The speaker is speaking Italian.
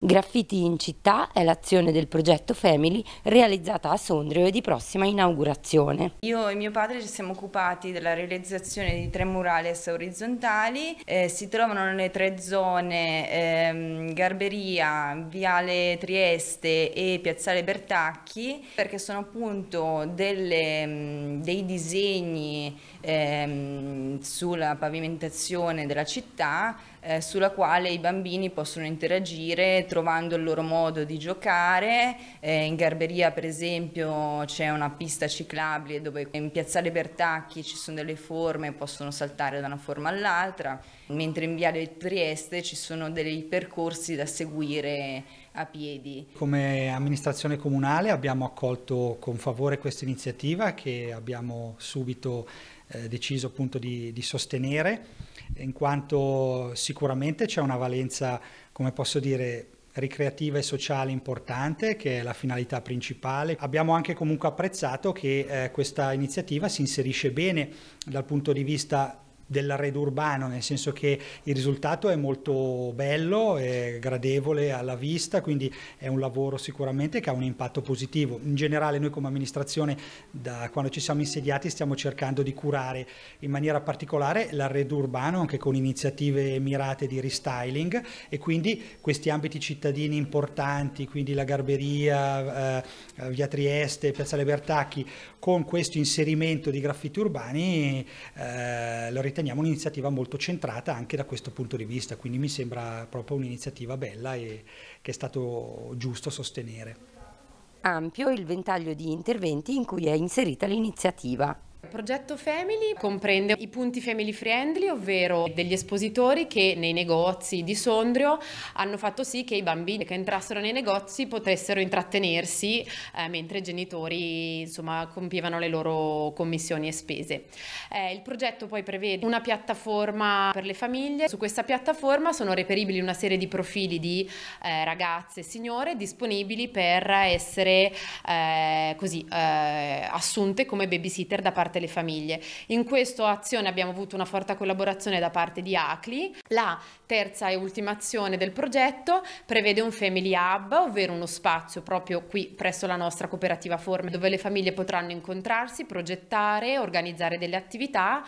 Graffiti in città è l'azione del progetto Family realizzata a Sondrio e di prossima inaugurazione. Io e mio padre ci siamo occupati della realizzazione di tre murales orizzontali, eh, si trovano nelle tre zone ehm, Garberia, Viale Trieste e Piazzale Bertacchi perché sono appunto delle, mm, dei disegni ehm, sulla pavimentazione della città eh, sulla quale i bambini possono interagire trovando il loro modo di giocare. Eh, in Garberia, per esempio, c'è una pista ciclabile dove in Piazzale Bertacchi ci sono delle forme, possono saltare da una forma all'altra, mentre in Viale Trieste ci sono dei percorsi da seguire a piedi. Come amministrazione comunale abbiamo accolto con favore questa iniziativa che abbiamo subito eh, deciso appunto di, di sostenere in quanto sicuramente c'è una valenza, come posso dire, ricreativa e sociale importante che è la finalità principale. Abbiamo anche comunque apprezzato che eh, questa iniziativa si inserisce bene dal punto di vista dell'arredo urbano, nel senso che il risultato è molto bello, è gradevole alla vista, quindi è un lavoro sicuramente che ha un impatto positivo. In generale noi come amministrazione da quando ci siamo insediati stiamo cercando di curare in maniera particolare l'arredo urbano anche con iniziative mirate di restyling e quindi questi ambiti cittadini importanti, quindi la Garberia, eh, eh Via Trieste, Piazza Bertacchi, con questo inserimento di graffiti urbani eh, lo riteniamo riteniamo un'iniziativa molto centrata anche da questo punto di vista, quindi mi sembra proprio un'iniziativa bella e che è stato giusto sostenere. Ampio il ventaglio di interventi in cui è inserita l'iniziativa. Il progetto Family comprende i punti family friendly, ovvero degli espositori che nei negozi di Sondrio hanno fatto sì che i bambini che entrassero nei negozi potessero intrattenersi eh, mentre i genitori insomma, compivano le loro commissioni e spese. Eh, il progetto poi prevede una piattaforma per le famiglie, su questa piattaforma sono reperibili una serie di profili di eh, ragazze e signore disponibili per essere eh, così, eh, assunte come babysitter da parte parte le famiglie. In questa azione abbiamo avuto una forte collaborazione da parte di ACLI. La terza e ultima azione del progetto prevede un Family Hub, ovvero uno spazio proprio qui presso la nostra cooperativa Forme, dove le famiglie potranno incontrarsi, progettare, organizzare delle attività